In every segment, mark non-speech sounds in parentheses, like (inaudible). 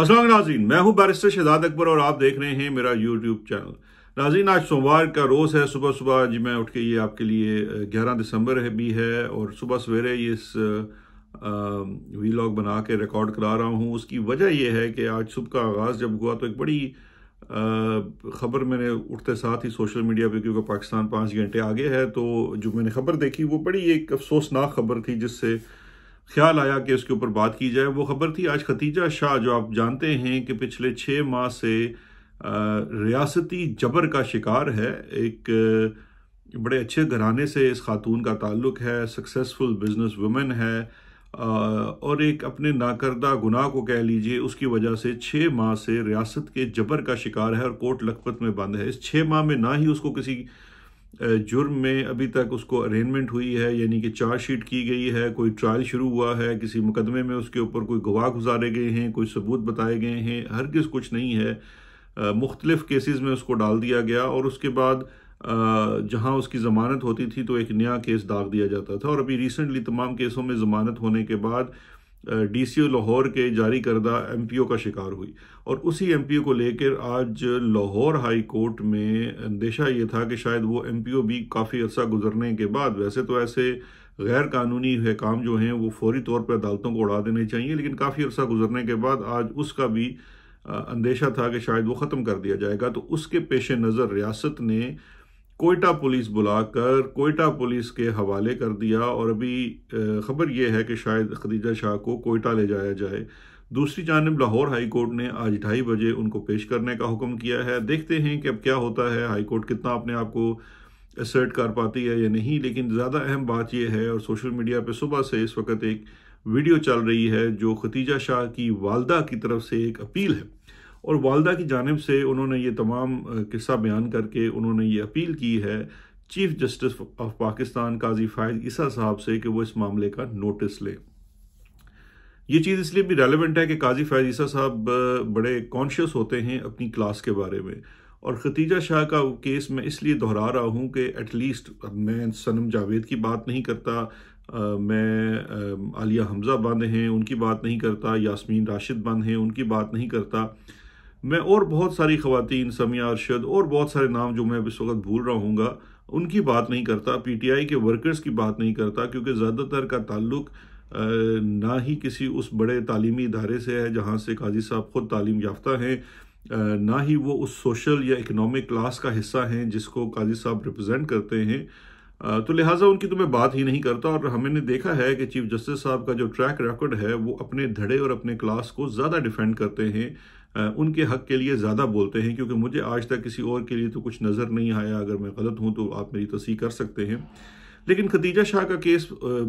असलम नाजीन मैं हूं बैरिस्टर शहजाद अकबर और आप देख रहे हैं मेरा यूट्यूब चैनल नाजीन आज सोमवार का रोज़ है सुबह सुबह जी मैं उठ के ये आपके लिए 11 दिसंबर है भी है और सुबह सवेरे ये इस वीलॉग बना के रिकॉर्ड करा रहा हूँ उसकी वजह यह है कि आज सुबह का आगाज़ जब हुआ तो एक बड़ी ख़बर मैंने उठते साथ ही सोशल मीडिया पे क्योंकि पाकिस्तान पाँच घंटे आगे है तो जो मैंने खबर देखी वो बड़ी एक अफसोसनाक खबर थी जिससे ख्याल आया कि उसके ऊपर बात की जाए वो खबर थी आज खतीजा शाह जो आप जानते हैं कि पिछले छः माह से रियासती जबर का शिकार है एक बड़े अच्छे घराने से इस खातून का ताल्लुक है सक्सेसफुल बिजनेस वुमेन है और एक अपने नाकर्दा गुनाह को कह लीजिए उसकी वजह से छः माह से रियासत के जबर का शिकार है और कोर्ट लखपत में बंद है इस छः माह में ना ही उसको किसी जुर्म में अभी तक उसको अरेंजमेंट हुई है यानी कि चार्जशीट की गई है कोई ट्रायल शुरू हुआ है किसी मुकदमे में उसके ऊपर कोई गवाह गुजारे गए हैं कोई सबूत बताए गए हैं हर किस कुछ नहीं है मुख्तलिफ़ केसेस में उसको डाल दिया गया और उसके बाद जहां उसकी ज़मानत होती थी तो एक नया केस दाग दिया जाता था और अभी रिसेंटली तमाम केसों में ज़मानत होने के बाद डीसीओ लाहौर के जारी करदा एमपीओ का शिकार हुई और उसी एमपीओ को लेकर आज लाहौर हाई कोर्ट में अंदेशा ये था कि शायद वो एमपीओ भी काफ़ी अर्सा गुजरने के बाद वैसे तो ऐसे गैर कानूनी काम जो हैं वो फौरी तौर पर अदालतों को उड़ा देने चाहिए लेकिन काफ़ी अर्सा गुजरने के बाद आज उसका भी अंदेशा था कि शायद वो ख़त्म कर दिया जाएगा तो उसके पेश नज़र रियासत ने कोयटा पुलिस बुलाकर कोयटा पुलिस के हवाले कर दिया और अभी खबर यह है कि शायद खदीजा शाह को कोयटा ले जाया जाए दूसरी जानब लाहौर हाई कोर्ट ने आज ढाई बजे उनको पेश करने का हुक्म किया है देखते हैं कि अब क्या होता है हाई कोर्ट कितना अपने आप को असर्ट कर पाती है या नहीं लेकिन ज़्यादा अहम बात यह है और सोशल मीडिया पर सुबह से इस वक्त एक वीडियो चल रही है जो खतीजा शाह की वालदा की तरफ से एक अपील है और वालदा की जानब से उन्होंने ये तमाम किस्सा बयान करके उन्होंने ये अपील की है chief justice of Pakistan Qazi Faez Isa साहब से कि वो इस मामले का नोटिस लें ये चीज़ इसलिए भी रेलिवेंट है कि काजी फायद ईसा साहब बड़े कॉन्शियस होते हैं अपनी क्लास के बारे में और खतीजा शाह का केस मैं इसलिए दोहरा रहा हूँ कि एटलीस्ट मैं सनम जावेद की बात नहीं करता आ, मैं आलिया हमज़ा बंद हैं उनकी बात नहीं करता यासमीन राशिद बंद हैं उनकी बात नहीं करता मैं और बहुत सारी खवतिन समिया अरशद और बहुत सारे नाम जो मैं इस वक्त भूल रहा हूँ उनकी बात नहीं करता पीटीआई के वर्कर्स की बात नहीं करता क्योंकि ज़्यादातर का ताल्लुक ना ही किसी उस बड़े तालीमी इदारे से है जहाँ से काजी साहब ख़ुद तालीम याफ्ता हैं ना ही वो उस सोशल या इकनॉमिक क्लास का हिस्सा हैं जिसको काजी साहब रिप्रजेंट करते हैं तो लिहाजा उनकी तो मैं बात ही नहीं करता और हमने देखा है कि चीफ जस्टिस साहब का जो ट्रैक रिकॉर्ड है वो अपने धड़े और अपने क्लास को ज़्यादा डिफेंड करते हैं उनके हक़ के लिए ज़्यादा बोलते हैं क्योंकि मुझे आज तक किसी और के लिए तो कुछ नज़र नहीं आया अगर मैं गलत हूँ तो आप मेरी तस्ह कर सकते हैं लेकिन खदीजा शाह का केस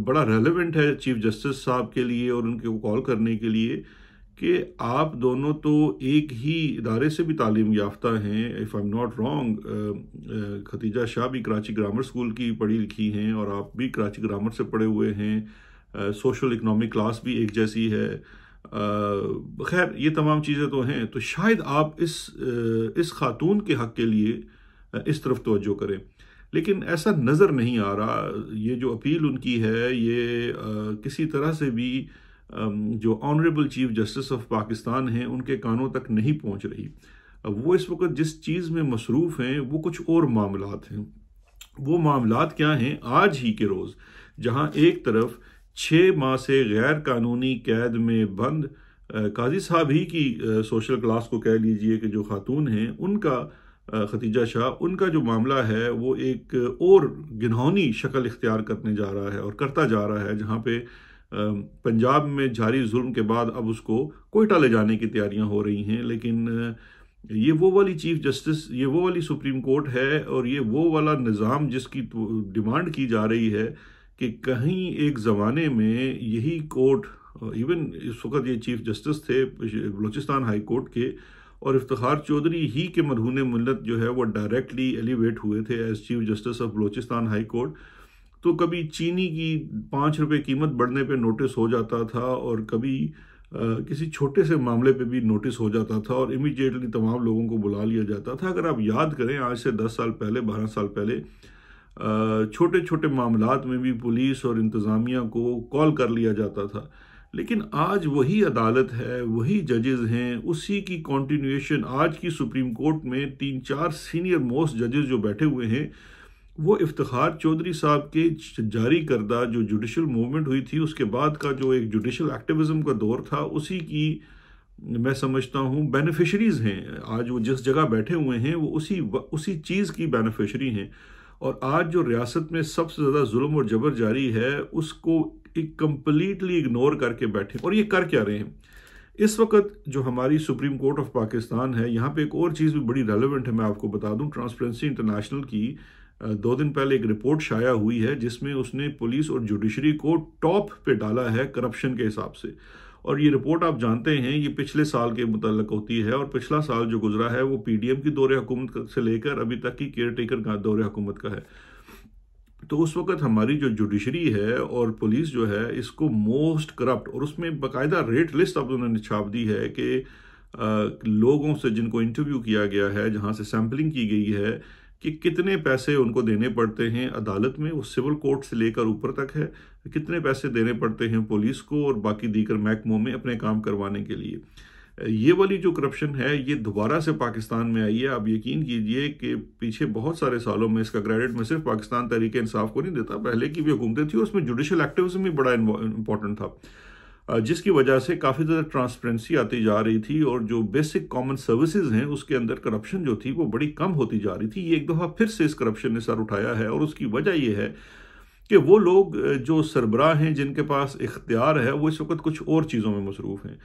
बड़ा रेलिवेंट है चीफ जस्टिस साहब के लिए और उनके कॉल करने के लिए कि आप दोनों तो एक ही इदारे से भी तालीम याफ्ता हैं if I am not wrong Khatija Shah भी कराची ग्रामर स्कूल की पढ़ी लिखी हैं और आप भी कराची ग्रामर से पढ़े हुए हैं सोशल इकनॉमिक क्लास भी एक जैसी है खैर ये तमाम चीज़ें तो हैं तो शायद आप इस इस खातून के हक़ के लिए इस तरफ तोज्जो करें लेकिन ऐसा नज़र नहीं आ रहा ये जो अपील उनकी है ये किसी तरह से भी जो honourable chief justice of Pakistan हैं उनके कानों तक नहीं पहुंच रही वो इस वक्त जिस चीज़ में मसरूफ़ हैं वो कुछ और मामला हैं वो मामला क्या हैं आज ही के रोज़ जहाँ एक तरफ छः माह से गैर कानूनी कैद में बंद काजी साहब ही की सोशल क्लास को कह लीजिए कि जो खातून हैं उनका खतीजा शाह उनका जो मामला है वो एक और गिनौनी शक्ल इख्तियार करने जा रहा है और करता जा रहा है जहाँ पे पंजाब में जारी जुल्म के बाद अब उसको कोयटा ले जाने की तैयारियाँ हो रही हैं लेकिन ये वो वाली चीफ जस्टिस ये वो वाली सुप्रीम कोर्ट है और ये वो वाला निज़ाम जिसकी तो, डिमांड की जा रही है कि कहीं एक ज़माने में यही कोर्ट इवन इस वक्त ये चीफ जस्टिस थे बलूचिस्तान हाई कोर्ट के और इफ्तार चौधरी ही के मरहून मिलत जो है वो डायरेक्टली एलिवेट हुए थे as chief justice of Balochistan high court तो कभी चीनी की पाँच रुपये कीमत बढ़ने पे नोटिस हो जाता था और कभी आ, किसी छोटे से मामले पे भी नोटिस हो जाता था और इमीडिएटली तमाम लोगों को बुला लिया जाता था अगर आप याद करें आज से दस साल पहले बारह साल पहले छोटे छोटे मामला में भी पुलिस और इंतज़ामिया को कॉल कर लिया जाता था लेकिन आज वही अदालत है वही जजेस हैं उसी की कॉन्टीन्यूशन आज की सुप्रीम कोर्ट में तीन चार सीनियर मोस्ट जजेस जो बैठे हुए हैं वो इफ्तार चौधरी साहब के जारी करदा जो जुडिशल मूवमेंट हुई थी उसके बाद का जो एक जुडिशल एक्टिविज़म का दौर था उसी की मैं समझता हूँ बेनिफिशरीज़ हैं आज वो जिस जगह बैठे हुए हैं वो उसी उसी चीज़ की बेनिफिशरी हैं और आज जो रियासत में सबसे ज़्यादा जुल्म और जबर जारी है उसको एक कम्प्लीटली इग्नोर करके बैठे और ये कर क्या रहे हैं इस वक्त जो हमारी सुप्रीम कोर्ट ऑफ पाकिस्तान है यहाँ पे एक और चीज़ भी बड़ी रेलिवेंट है मैं आपको बता दूँ ट्रांसपेरेंसी इंटरनेशनल की दो दिन पहले एक रिपोर्ट शाया हुई है जिसमें उसने पुलिस और जुडिशरी को टॉप पे डाला है करप्शन के हिसाब से और ये रिपोर्ट आप जानते हैं ये पिछले साल के मतलब होती है और पिछला साल जो गुजरा है वो पी डी एम की दौरे हुकूमत से लेकर अभी तक की केयर टेकर का दौरे हुकूमत का है तो उस वक्त हमारी जो जुडिशरी है और पुलिस जो है इसको मोस्ट करप्ट और उसमें बाकायदा रेट लिस्ट अब उन्होंने छाप दी है कि लोगों से जिनको इंटरव्यू किया गया है जहाँ से सैम्पलिंग की गई है कि कितने पैसे उनको देने पड़ते हैं अदालत में वो सिविल कोर्ट से लेकर ऊपर तक है कितने पैसे देने पड़ते हैं पुलिस को और बाकी दीगर महकमों में अपने काम करवाने के लिए ये वाली जो करप्शन है ये दोबारा से पाकिस्तान में आई है आप यकीन कीजिए कि पीछे बहुत सारे सालों में इसका क्रेडिट में सिर्फ पाकिस्तान तरीके इंसाफ को नहीं देता पहले की भी हुकूमतें थी उसमें जुडिशल एक्टिविज्म भी बड़ा इंपॉर्टेंट था जिसकी वजह से काफ़ी ज़्यादा ट्रांसपेरेंसी आती जा रही थी और जो बेसिक कॉमन सर्विसेज हैं उसके अंदर करप्शन जो थी वो बड़ी कम होती जा रही थी ये एक दफ़ा फिर से इस करप्शन ने सर उठाया है और उसकी वजह यह है कि वो लोग जो सरबराह हैं जिनके पास इख्तियार है वो इस वक्त कुछ और चीज़ों में मसरूफ़ हैं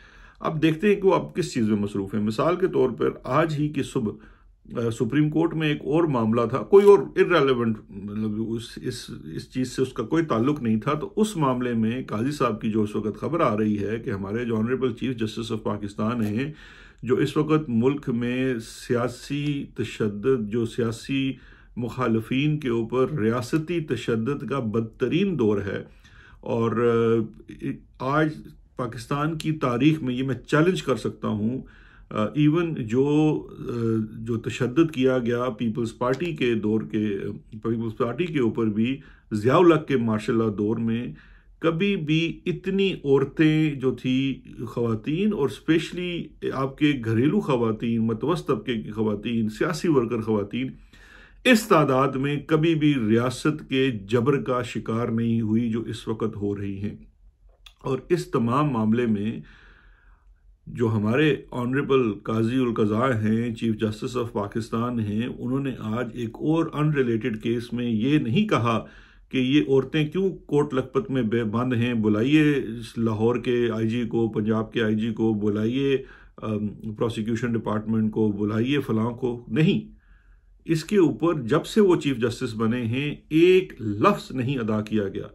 अब देखते हैं कि वो अब किस चीज़ में मसरूफ़ हैं मिसाल के तौर पर आज ही की सुबह सुप्रीम कोर्ट में एक और मामला था कोई और इरेलीवेंट मतलब उस इस इस चीज़ से उसका कोई ताल्लुक नहीं था तो उस मामले में काजी साहब की जो इस वक्त खबर आ रही है कि हमारे जो honourable chief justice of Pakistan हैं जो इस वक्त मुल्क में सियासी तशद जो सियासी मुखालफन के ऊपर रियासती तशद का बदतरीन दौर है और आज पाकिस्तान की तारीख में ये मैं चैलेंज कर सकता हूँ इवन जो जो तशद किया गया पीपल्स पार्टी के दौर के पीपल्स पार्टी के ऊपर भी ज़ियाउलक के मार्शल दौर में कभी भी इतनी औरतें जो थी खातन और स्पेशली आपके घरेलू खातन मतवस तबके की खातन सियासी वर्कर खातन इस तादाद में कभी भी रियासत के जबर का शिकार नहीं हुई जो इस वक्त हो रही हैं और इस तमाम मामले में जो हमारे ऑनरेबल काजी उलकज़ा हैं चीफ जस्टिस ऑफ पाकिस्तान हैं उन्होंने आज एक और अनरिलेटेड केस में ये नहीं कहा कि ये औरतें क्यों कोर्ट लखपत में बेबंद हैं बुलाइए लाहौर के आईजी को पंजाब के आईजी को बुलाइए प्रोसिक्यूशन डिपार्टमेंट को बुलाइए फलां को नहीं इसके ऊपर जब से वो चीफ जस्टिस बने हैं एक लफ्स नहीं अदा किया गया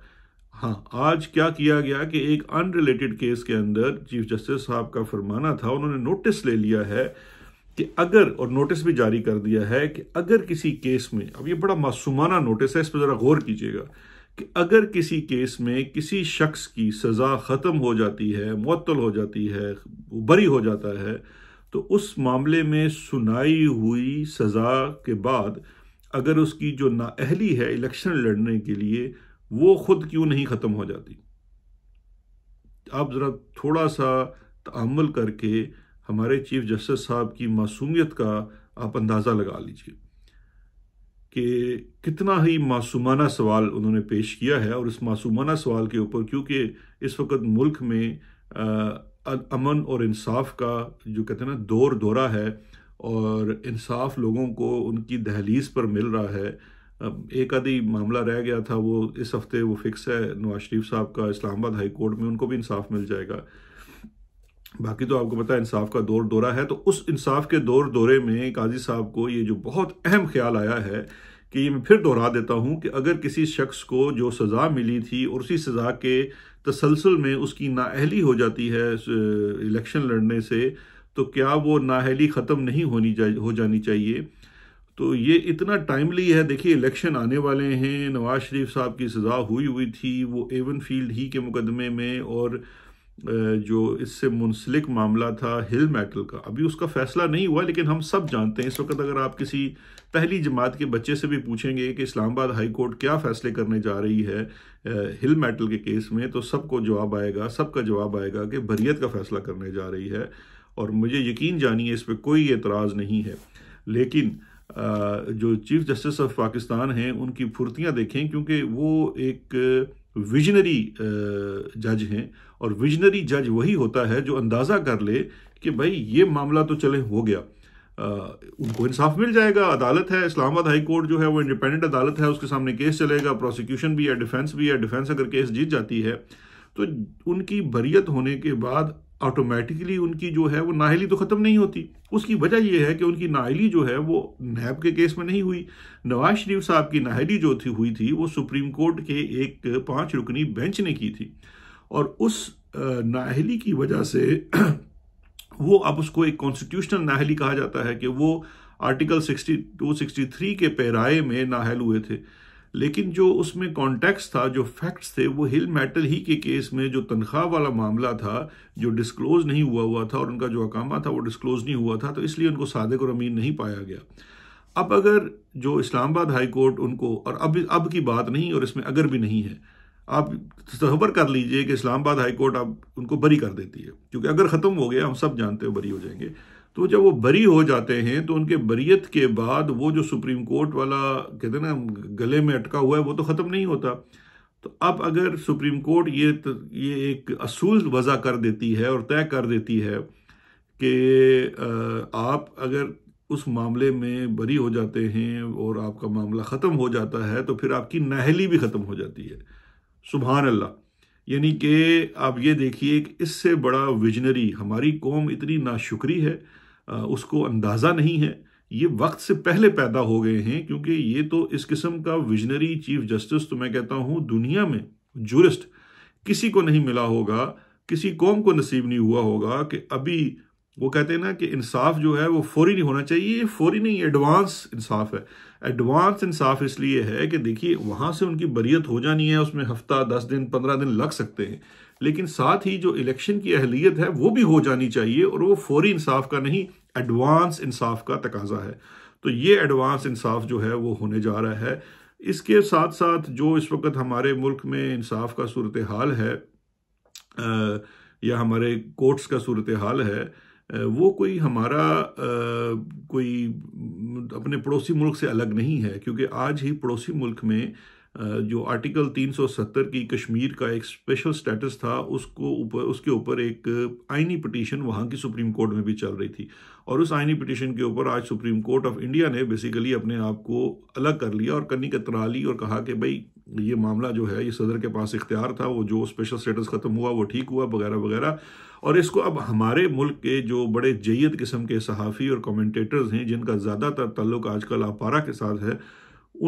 हाँ आज क्या किया गया कि एक अनरिलेटेड केस के अंदर चीफ जस्टिस साहब का फरमाना था उन्होंने नोटिस ले लिया है कि अगर और नोटिस भी जारी कर दिया है कि अगर किसी केस में अब ये बड़ा मासूमाना नोटिस है इस पर ज़रा गौर कीजिएगा कि अगर किसी केस में किसी शख्स की सज़ा ख़त्म हो जाती है मअतल हो जाती है बरी हो जाता है तो उस मामले में सुनाई हुई सज़ा के बाद अगर उसकी जो नाअहली है इलेक्शन लड़ने के लिए वो ख़ुद क्यों नहीं ख़त्म हो जाती आप ज़रा थोड़ा सा तामल करके हमारे चीफ जस्टिस साहब की मासूमियत का आप अंदाज़ा लगा लीजिए कि कितना ही मासूमाना सवाल उन्होंने पेश किया है और इस मासूमाना सवाल के ऊपर क्योंकि इस वक्त मुल्क में आ, अमन और इंसाफ का जो कहते हैं ना दौर दौरा है और इंसाफ लोगों को उनकी दहलीज पर मिल रहा है एक आधी मामला रह गया था वो इस हफ्ते वो फिक्स है नवाज शरीफ साहब का इस्लामाबाद हाई कोर्ट में उनको भी इंसाफ मिल जाएगा बाकी तो आपको पता है इंसाफ का दौर दौरा है तो उस इंसाफ के दौर दौरे में काजी साहब को ये जो बहुत अहम ख्याल आया है कि ये मैं फिर दोहरा देता हूँ कि अगर किसी शख्स को जो सज़ा मिली थी और उसी सज़ा के तसलसल में उसकी नााहली हो जाती है इलेक्शन लड़ने से तो क्या वो नााहली ख़त्म नहीं होनी जा, हो जानी चाहिए तो ये इतना टाइमली है देखिए इलेक्शन आने वाले हैं नवाज़ शरीफ साहब की सज़ा हुई हुई थी वो एवन फील्ड ही के मुकदमे में और जो इससे मुंसलिक मामला था हिल मेटल का अभी उसका फैसला नहीं हुआ लेकिन हम सब जानते हैं इस वक्त अगर आप किसी पहली जमात के बच्चे से भी पूछेंगे कि इस्लामाबाद हाई कोर्ट क्या फैसले करने जा रही है हिल मेटल के केस में तो सबको जवाब आएगा सबका जवाब आएगा कि बरीत का फैसला करने जा रही है और मुझे यकीन जानिए इस पर कोई एतराज़ नहीं है लेकिन जो चीफ जस्टिस ऑफ पाकिस्तान हैं उनकी फुर्तियाँ देखें क्योंकि वो एक विजनरी जज हैं और विजनरी जज वही होता है जो अंदाज़ा कर ले कि भाई ये मामला तो चले हो गया आ, उनको इंसाफ मिल जाएगा अदालत है इस्लामाबाद हाई कोर्ट जो है वो इंडिपेंडेंट अदालत है उसके सामने केस चलेगा प्रोसिक्यूशन भी है डिफेंस भी है डिफेंस अगर केस जीत जाती है तो उनकी बरीयत होने के बाद ऑटोमेटिकली उनकी जो है वो नाहली तो ख़त्म नहीं होती उसकी वजह यह है कि उनकी नाहली जो है वो नैब के केस में नहीं हुई नवाज शरीफ साहब की नाहली जो थी हुई थी वो सुप्रीम कोर्ट के एक पाँच रुकनी बेंच ने की थी और उस नाहली की वजह से (clears throat) वो अब उसको एक कॉन्स्टिट्यूशनल नाहली कहा जाता है कि वो आर्टिकल 62 63 के पैराए में नाहल हुए थे लेकिन जो उसमें कॉन्टेक्स्ट था जो फैक्ट्स थे वो हिल मैटल ही के केस में जो तनख्वाह वाला मामला था जो डिस्क्लोज नहीं हुआ हुआ था और उनका जो अकामा था वो डिस्क्लोज नहीं हुआ था तो इसलिए उनको सादक और अमीन नहीं पाया गया अब अगर जो इस्लामाबाद हाई कोर्ट उनको और अब अब की बात नहीं और इसमें अगर भी नहीं है आप तस्वर कर लीजिए कि इस्लामाबाद हाई कोर्ट आप उनको बरी कर देती है क्योंकि अगर ख़त्म हो गया हम सब जानते हैं बरी हो जाएंगे तो जब वो बरी हो जाते हैं तो उनके बरीत के बाद वो जो सुप्रीम कोर्ट वाला कहते हैं ना गले में अटका हुआ है वो तो ख़त्म नहीं होता तो अब अगर सुप्रीम कोर्ट ये ये एक असूल वज़ा कर देती है और तय कर देती है कि आप अगर उस मामले में बरी हो जाते हैं और आपका मामला ख़त्म हो जाता है तो फिर आपकी नाहली भी ख़त्म हो जाती है सुबहान अल्लाह यानी कि आप ये देखिए कि इससे बड़ा विजनरी हमारी कौम इतनी नाशुक्री है उसको अंदाज़ा नहीं है ये वक्त से पहले पैदा हो गए हैं क्योंकि ये तो इस किस्म का विजनरी चीफ जस्टिस तो मैं कहता हूँ दुनिया में जूरिस्ट किसी को नहीं मिला होगा किसी कौम को नसीब नहीं हुआ होगा कि अभी वो कहते हैं ना कि इंसाफ जो है वो फौरी नहीं होना चाहिए ये फौरी नहीं एडवांस इंसाफ है एडवांस इंसाफ इसलिए है कि देखिए वहाँ से उनकी बरियत हो जानी है उसमें हफ्ता दस दिन पंद्रह दिन लग सकते हैं लेकिन साथ ही जो इलेक्शन की अहलियत है वो भी हो जानी चाहिए और वो फौरी इंसाफ का नहीं एडवांस इंसाफ का तकाजा है तो ये एडवांस इंसाफ जो है वो होने जा रहा है इसके साथ साथ जो इस वक्त हमारे मुल्क में इंसाफ का सूरत हाल है आ, या हमारे कोर्ट्स का सूरत हाल है वो कोई हमारा कोई अपने पड़ोसी मुल्क से अलग नहीं है क्योंकि आज ही पड़ोसी मुल्क में जो आर्टिकल 370 की कश्मीर का एक स्पेशल स्टेटस था उसको ऊपर उसके ऊपर एक आइनी पटिशन वहाँ की सुप्रीम कोर्ट में भी चल रही थी और उस आइनी पटिशन के ऊपर आज सुप्रीम कोर्ट ऑफ इंडिया ने बेसिकली अपने आप को अलग कर लिया और कन्नी कतरा ली और कहा कि भाई ये मामला जो है ये सदर के पास इख्तियार था वो जो स्पेशल स्टेटस ख़त्म हुआ वो ठीक हुआ वगैरह वगैरह और इसको अब हमारे मुल्क के जो बड़े जैद किस्म के सहाफ़ी और कमेंटेटर्स हैं जिनका ज़्यादातर ताल्लुक आजकल आपारा के साथ है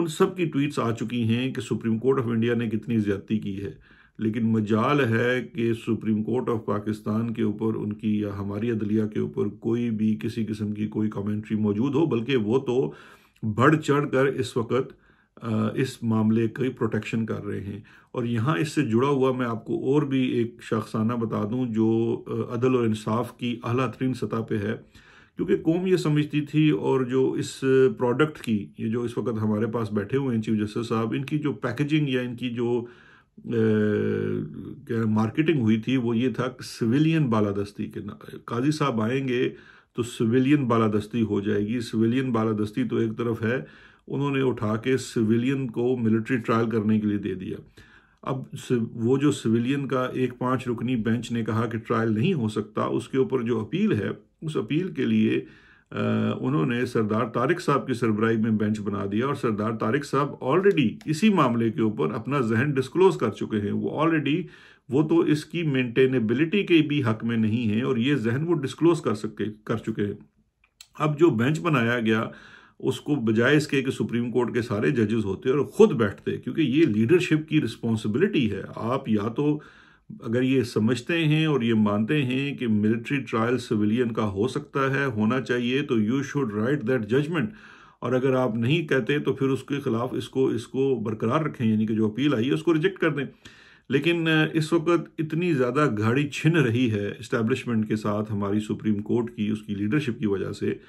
उन सब की ट्वीट्स आ चुकी हैं कि सुप्रीम कोर्ट ऑफ इंडिया ने कितनी ज़्यादती की है लेकिन मजाल है कि सुप्रीम कोर्ट ऑफ पाकिस्तान के ऊपर उनकी या हमारी अदलिया के ऊपर कोई भी किसी किस्म की कोई कमेंट्री मौजूद हो बल्कि वो तो बढ़ चढ़ कर इस वक्त इस मामले की प्रोटेक्शन कर रहे हैं और यहाँ इससे जुड़ा हुआ मैं आपको और भी एक शख्साना बता दूँ जो अदल और इंसाफ की अहला तरीन सतह पर है क्योंकि कौम ये समझती थी और जो इस प्रोडक्ट की ये जो इस वक्त हमारे पास बैठे हुए हैं चीफ जस्टिस साहब इनकी जो पैकेजिंग या इनकी जो ए, मार्केटिंग हुई थी वो ये था सिविलियन बालादस्ती के काजी साहब आएंगे तो सिविलियन बालादस्ती हो जाएगी सिविलियन बालादस्ती तो एक तरफ है उन्होंने उठा के सिविलियन को मिलिट्री ट्रायल करने के लिए दे दिया अब वो जो सिविलियन का एक पाँच रुकनी बेंच ने कहा कि ट्रायल नहीं हो सकता उसके ऊपर जो अपील है उस अपील के लिए आ, उन्होंने सरदार तारिक साहब की सरबराही में बेंच बना दिया और सरदार तारिक साहब ऑलरेडी इसी मामले के ऊपर अपना जहन डिस्क्लोज कर चुके हैं वो ऑलरेडी वो तो इसकी मेंटेनेबिलिटी के भी हक में नहीं है और ये जहन वो डिस्क्लोज कर सके कर चुके हैं अब जो बेंच बनाया गया उसको बजाय इसके कि सुप्रीम कोर्ट के सारे जजेस होते और ख़ुद बैठते क्योंकि ये लीडरशिप की रिस्पॉन्सिबिलिटी है आप या तो अगर ये समझते हैं और ये मानते हैं कि मिलिट्री ट्रायल सिविलियन का हो सकता है होना चाहिए तो you should write that judgement और अगर आप नहीं कहते तो फिर उसके ख़िलाफ़ इसको इसको बरकरार रखें यानी कि जो अपील आई है उसको रिजेक्ट कर दें लेकिन इस वक्त इतनी ज़्यादा गाड़ी छिन रही है इस्टेब्लिशमेंट के साथ हमारी सुप्रीम कोर्ट की उसकी लीडरशिप की वजह से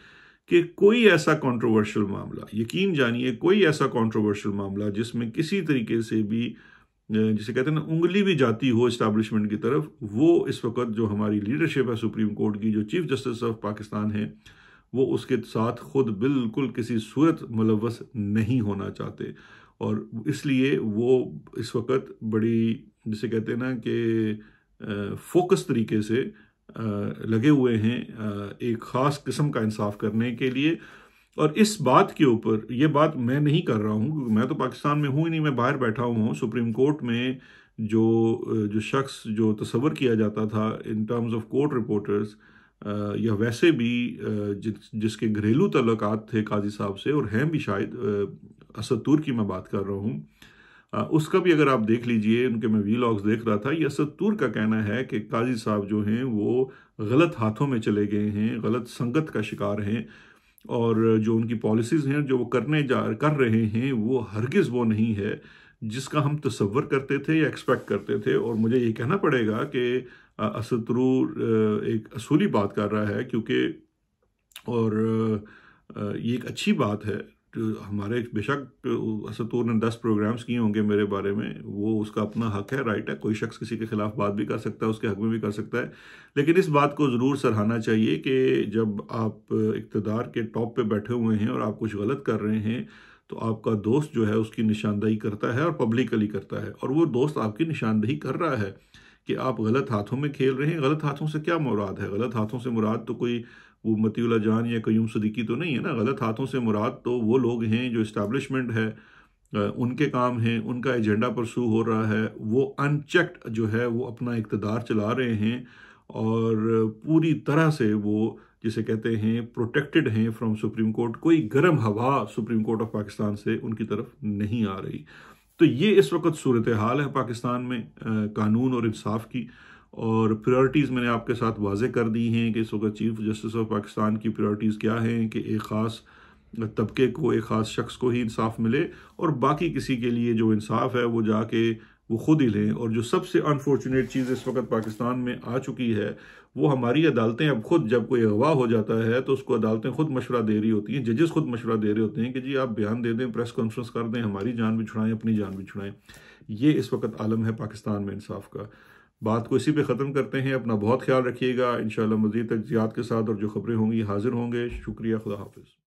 कि कोई ऐसा कंट्रोवर्शियल मामला यकीन जानिए कोई ऐसा कंट्रोवर्शियल मामला जिसमें किसी तरीके से भी जिसे कहते हैं ना उंगली भी जाती हो इस्टाब्लिशमेंट की तरफ वो इस वक्त जो हमारी लीडरशिप है सुप्रीम कोर्ट की जो चीफ जस्टिस ऑफ पाकिस्तान है वो उसके साथ खुद बिल्कुल किसी सूरत मुलवस नहीं होना चाहते और इसलिए वो इस वक्त बड़ी जिसे कहते हैं ना कि फोकस तरीके से लगे हुए हैं एक ख़ास किस्म का इंसाफ करने के लिए और इस बात के ऊपर ये बात मैं नहीं कर रहा हूँ क्योंकि मैं तो पाकिस्तान में हूँ ही नहीं मैं बाहर बैठा हुआ हूँ सुप्रीम कोर्ट में जो जो शख्स जो तस्वर किया जाता था in terms of court reporters या वैसे भी जिसके घरेलू तलक थे काजी साहब से और हैं भी शायद असद तुर की मैं बात कर रहा हूँ उसका भी अगर आप देख लीजिए उनके मैं वी देख रहा था ये तूर का कहना है कि काजी साहब जो हैं वो गलत हाथों में चले गए हैं गलत संगत का शिकार हैं और जो उनकी पॉलिसीज़ हैं जो वो करने जा कर रहे हैं वो हरगिज़ वो नहीं है जिसका हम तस्वर करते थे या एक्सपेक्ट करते थे और मुझे ये कहना पड़ेगा कि असतरू एक असूली बात कर रहा है क्योंकि और ये एक अच्छी बात है हमारे बेशक असतूर ने दस प्रोग्राम्स किए होंगे मेरे बारे में वो उसका अपना हक है राइट है कोई शख्स किसी के ख़िलाफ़ बात भी कर सकता है उसके हक में भी कर सकता है लेकिन इस बात को ज़रूर सराहना चाहिए कि जब आप इकतदार के टॉप पे बैठे हुए हैं और आप कुछ गलत कर रहे हैं तो आपका दोस्त जो है उसकी निशानदेही करता है और पब्लिकली करता है और वो दोस्त आपकी निशानदेही कर रहा है कि आप गलत हाथों में खेल रहे हैं गलत हाथों से क्या मुराद है गलत हाथों से मुराद तो कोई वो मती जान या कयूम सदीकी तो नहीं है ना गलत हाथों से मुराद तो वो लोग हैं जो इस्टेब्लिशमेंट है उनके काम हैं उनका एजेंडा परसू हो रहा है वो अनचेक्ड जो है वो अपना इकतदार चला रहे हैं और पूरी तरह से वो जिसे कहते हैं प्रोटेक्टेड हैं फ्रॉम सुप्रीम कोर्ट कोई गर्म हवा सुप्रीम कोर्ट ऑफ पाकिस्तान से उनकी तरफ नहीं आ रही तो ये इस वक्त सूरत हाल है पाकिस्तान में आ, कानून और इंसाफ की और प्रायोरिटीज़ मैंने आपके साथ वाजे कर दी हैं कि इस वक्त चीफ जस्टिस ऑफ पाकिस्तान की प्रायोरिटीज़ क्या हैं कि एक ख़ास तबके को एक ख़ास शख्स को ही इंसाफ मिले और बाकी किसी के लिए जो इंसाफ है वो जाके वो खुद ही लें और जो सबसे अनफॉर्चुनेट चीज़ इस वक्त पाकिस्तान में आ चुकी है वो हमारी अदालतें अब खुद जब कोई अगवा हो जाता है तो उसको अदालतें खुद मशवरा दे रही होती हैं जजेस खुद मशवरा दे रहे होते हैं कि जी आप बयान दे दें प्रेस कॉन्फ्रेंस कर दें हमारी जान भी छुड़ाएं अपनी जान भी छुड़ाएं ये इस वक्त आलम है पाकिस्तान में इंसाफ का बात को इसी पे ख़त्म करते हैं अपना बहुत ख्याल रखिएगा इन मज़ीद तजियात के साथ और जो खबरें होंगी हाजिर होंगे शुक्रिया खुदा हाफिज़